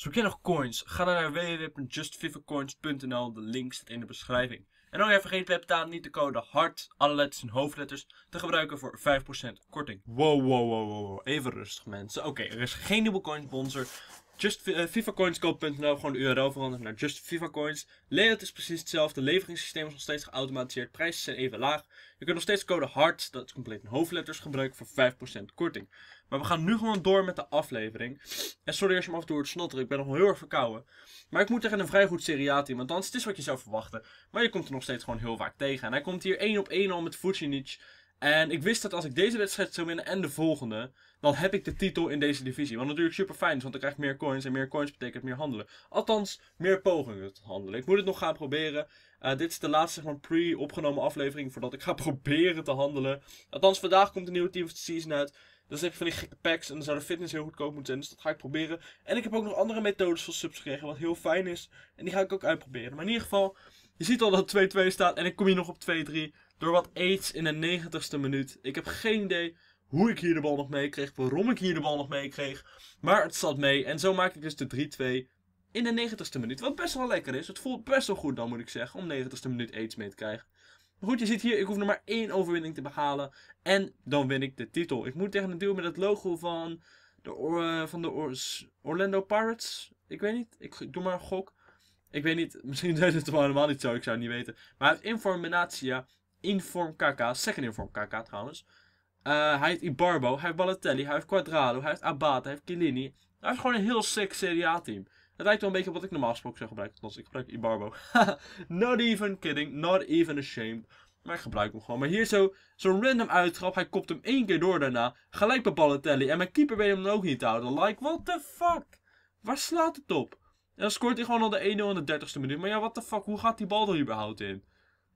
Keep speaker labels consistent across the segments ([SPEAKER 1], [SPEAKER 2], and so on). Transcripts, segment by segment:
[SPEAKER 1] Zoek je nog coins? Ga dan naar www.justvivacoins.nl. De link staat in de beschrijving. En dan even vergeet bij niet de code HART, alle letters en hoofdletters, te gebruiken voor 5% korting. Wow, wow, wow, wow, even rustig mensen. Oké, er is geen nieuwe coins sponsor, JustFIFACoinsCoop.nl, eh, gewoon de URL veranderen naar JustFIFACoins. Layout is precies hetzelfde, leveringssysteem is nog steeds geautomatiseerd, prijzen zijn even laag. Je kunt nog steeds code HARD, dat is compleet in hoofdletters, gebruiken voor 5% korting. Maar we gaan nu gewoon door met de aflevering. En sorry als je me af en toe ik ben nog heel erg verkouden. Maar ik moet tegen een vrij goed Serie want anders het is wat je zou verwachten. Maar je komt er nog steeds gewoon heel vaak tegen. En hij komt hier 1 op 1 al met Fujinich. En ik wist dat als ik deze wedstrijd zou winnen en de volgende, dan heb ik de titel in deze divisie. Wat natuurlijk super fijn is, want dan krijg je meer coins. En meer coins betekent meer handelen. Althans, meer pogingen te handelen. Ik moet het nog gaan proberen. Eh, dit is de laatste zeg maar, pre-opgenomen aflevering voordat ik ga proberen te handelen. Althans, vandaag komt de nieuwe Team of the Season uit. ik heb ik van die gekke packs en dan zou de fitness heel goedkoop moeten zijn. Dus dat ga ik proberen. En ik heb ook nog andere methodes van subs gekregen, wat heel fijn is. En die ga ik ook uitproberen. Maar in ieder geval, je ziet al dat 2-2 staat en ik kom hier nog op 2-3 door wat aids in de 90ste minuut. Ik heb geen idee hoe ik hier de bal nog mee kreeg, waarom ik hier de bal nog mee kreeg. Maar het zat mee en zo maak ik dus de 3-2 in de 90ste minuut. Wat best wel lekker is. Het voelt best wel goed dan moet ik zeggen om 90ste minuut aids mee te krijgen. Maar goed, je ziet hier, ik hoef nog maar één overwinning te behalen. En dan win ik de titel. Ik moet tegen een duel met het logo van de, eh, van de Orlando Pirates. Ik weet niet. Ik doe maar een gok. Ik weet niet. Misschien zijn het wel helemaal niet zo. Ik zou het niet weten. Maar hij heeft inform KK, second inform KK trouwens. Eh, hij heeft Ibarbo, hij heeft Balotelli, hij heeft Quadrado, hij heeft Abate, hij heeft Killini. Hij heeft gewoon een heel sick Serie A team. Het lijkt wel een beetje wat ik normaal gesproken zou gebruiken. Als ik gebruik Ibarbo. not even kidding, not even ashamed. Maar ik gebruik hem gewoon. Maar hier zo'n random uittrap. Hij kopt hem één keer door daarna. Gelijk bij Balotelli. En mijn keeper weet hem ook niet te houden. Like, what the fuck? Waar slaat het op? En dan scoort hij gewoon al de 1-0 in de 30ste minuut. Maar ja, what the fuck? Hoe gaat die bal er überhaupt in?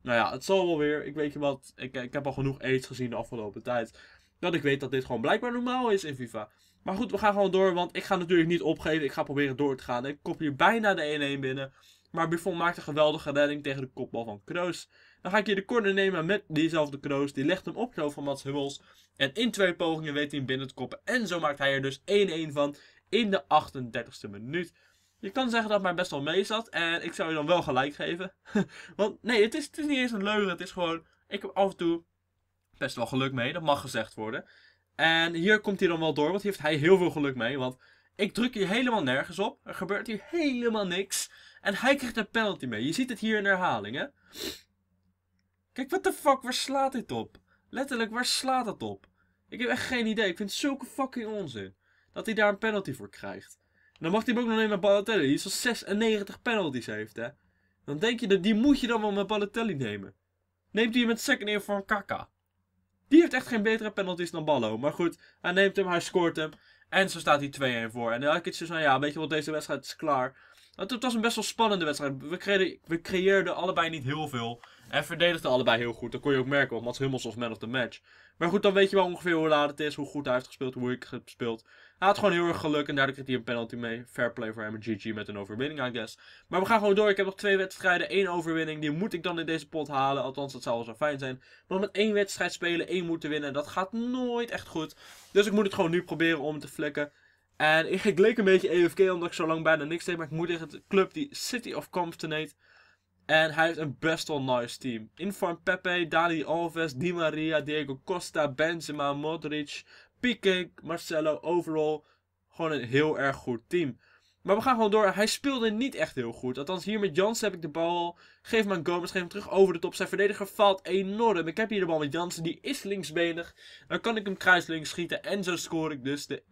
[SPEAKER 1] Nou ja, het zal wel weer. Ik weet je wat, ik, ik heb al genoeg aids gezien de afgelopen tijd. Dat ik weet dat dit gewoon blijkbaar normaal is in FIFA. Maar goed, we gaan gewoon door, want ik ga natuurlijk niet opgeven. Ik ga proberen door te gaan. Ik kop hier bijna de 1-1 binnen. Maar Buffon maakt een geweldige redding tegen de kopbal van Kroos. Dan ga ik hier de corner nemen met diezelfde Kroos. Die legt hem op zo van Mats Hummels. En in twee pogingen weet hij hem binnen te koppen. En zo maakt hij er dus 1-1 van in de 38e minuut. Je kan zeggen dat mij best wel mee zat. En ik zou je dan wel gelijk geven. Want nee, het is, niet eens een leugen. Het is gewoon. Ik heb af en toe best wel geluk mee. Dat mag gezegd worden. En hier komt hij dan wel door. Want hier heeft hij heel veel geluk mee. Want ik druk hier helemaal nergens op. Er gebeurt hier helemaal niks. En hij krijgt een penalty mee. Je ziet het hier in de herhaling, hè? Kijk, wat de fuck, waar slaat dit op? Letterlijk, waar slaat dat op? Ik heb echt geen idee. Ik vind het zulke fucking onzin. Dat hij daar een penalty voor krijgt dan mag hij ook nog nemen met Balotelli, die zo'n 96 penalties heeft, hè. Dan denk je, dat die moet je dan wel met Balotelli nemen. Neemt hij hem met second voor een Kaka. Die heeft echt geen betere penalties dan Ballo. Maar goed, hij neemt hem, hij scoort hem. En zo staat hij 2-1 voor. En dan keer ik iets van, ja, weet je wat, deze wedstrijd is klaar. Het was een best wel spannende wedstrijd. We, creëerden, we creëerden allebei niet heel veel. En verdedigden allebei heel goed. Dat kon je ook merken, want Mats Hummels was man of the match. Maar goed, dan weet je wel ongeveer hoe laat het is, hoe goed hij heeft gespeeld, hoe ik heb gespeeld. Hij had gewoon heel erg geluk en daardoor kreeg hij een penalty mee. Fair play voor hem GG met een overwinning, I guess. Maar we gaan gewoon door. Ik heb nog twee wedstrijden, één overwinning. Die moet ik dan in deze pot halen. Althans, dat zou wel zo fijn zijn. Maar met één wedstrijd spelen, één moeten winnen. Dat gaat nooit echt goed. Dus ik moet het gewoon nu proberen om te flikken. En ik, leek een beetje EFK omdat ik zo lang bijna niks deed. Maar ik moet tegen de club die City of Compton heet. En hij heeft een best wel nice team. Inform Pepe, Dali Alves, Di Maria, Diego Costa, Benzema, Modric, Piqué, Marcelo, overall gewoon een heel erg goed team. Maar we gaan gewoon door. Hij speelde niet echt heel goed. Althans, hier met Jansen heb ik de bal. Geef hem aan Gomez, geef hem terug over de top. Zijn verdediger valt enorm. Ik heb hier de bal met Jansen, die is linksbenig. Dan kan ik hem kruislinks schieten en zo scoor ik dus de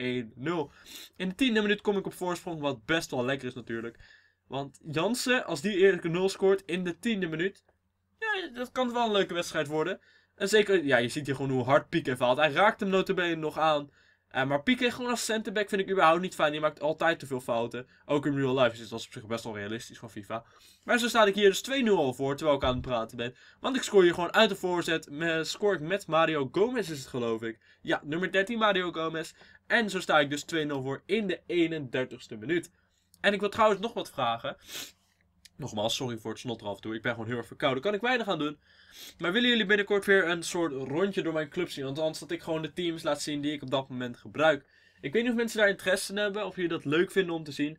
[SPEAKER 1] 1-0. In de tiende minuut kom ik op voorsprong, wat best wel lekker is natuurlijk. Want Jansen, als die eerlijk een 0 scoort in de tiende minuut... Ja, dat kan wel een leuke wedstrijd worden. En zeker, ja, je ziet hier gewoon hoe hard Pique valt. Hij raakt hem notabene nog aan. Eh, maar Pike gewoon als centerback vind ik überhaupt niet fijn. Die maakt altijd te veel fouten. Ook in real life is dat op zich best wel realistisch van FIFA. Maar zo sta ik hier dus 2-0 al voor, terwijl ik aan het praten ben. Want ik scoor hier gewoon uit de voorzet. Me, scoor ik met Mario Gomez is het geloof ik. Ja, nummer 13 Mario Gomez. En zo sta ik dus 2-0 voor in de 31ste minuut. En ik wil trouwens nog wat vragen. Nogmaals, sorry voor het er af en toe. Ik ben gewoon heel erg verkouden. Kan ik weinig aan doen. Maar willen jullie binnenkort weer een soort rondje door mijn club zien? Want anders dat ik gewoon de teams laat zien die ik op dat moment gebruik. Ik weet niet of mensen daar interesse in hebben, of jullie dat leuk vinden om te zien.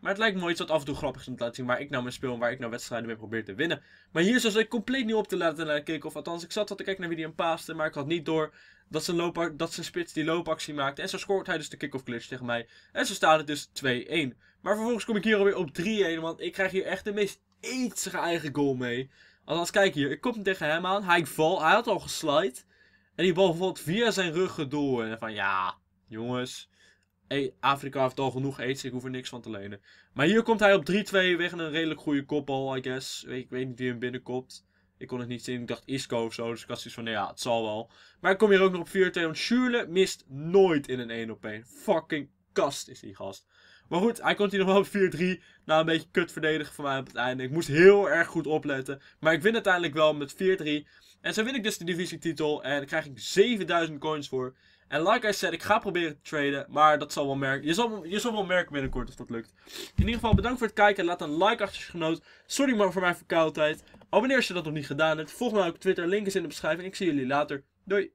[SPEAKER 1] Maar het lijkt me iets wat af en toe grappig is om te laten zien waar ik nou mijn speel en waar ik nou wedstrijden mee probeer te winnen. Maar hier zat dus, ik compleet niet op te letten naar kijken. Of althans, ik zat wat te kijken naar wie die hem paaste, maar ik had niet door dat zijn, loop, dat zijn spits die loopactie maakte. En zo scoort hij dus de kick-off glitch tegen mij. En zo staat het dus 2-1. Maar vervolgens kom ik hier alweer op 3-1, want ik krijg hier echt de meest eetzige eigen goal mee. Althans, kijk hier, ik kom tegen hem aan, hij valt, hij had al geslide. En die bal valt via zijn rug door. En van ja, jongens, e- Afrika heeft al genoeg eten, ik hoef er niks van te lenen. Maar hier komt hij op 3-2 weg een redelijk goede koppel, I guess. Ik weet niet wie hem binnenkomt. Ik kon het niet zien, ik dacht Isco of zo. Dus ik had zoiets van, nou ja, het zal wel. Maar ik kom hier ook nog op 4-2, want Schuurle mist nooit in een 1-op-1. Fucking kast is die gast. Maar goed, hij komt hier nog wel op 4-3. Na nou, een beetje kut verdedigen van mij op het einde. Ik moest heel erg goed opletten. Maar ik win uiteindelijk wel met 4-3. En zo win ik dus de divisietitel. En daar krijg ik 7000 coins voor. En like I said, ik ga proberen te traden. Maar dat zal wel merken. Je zal, je zal wel merken binnenkort of dat lukt. In ieder geval bedankt voor het kijken. Laat een like achter je genoot. Sorry maar voor mijn verkoudheid. Abonneer als je dat nog niet gedaan hebt. Volg mij ook op Twitter. Link is in de beschrijving. Ik zie jullie later. Doei.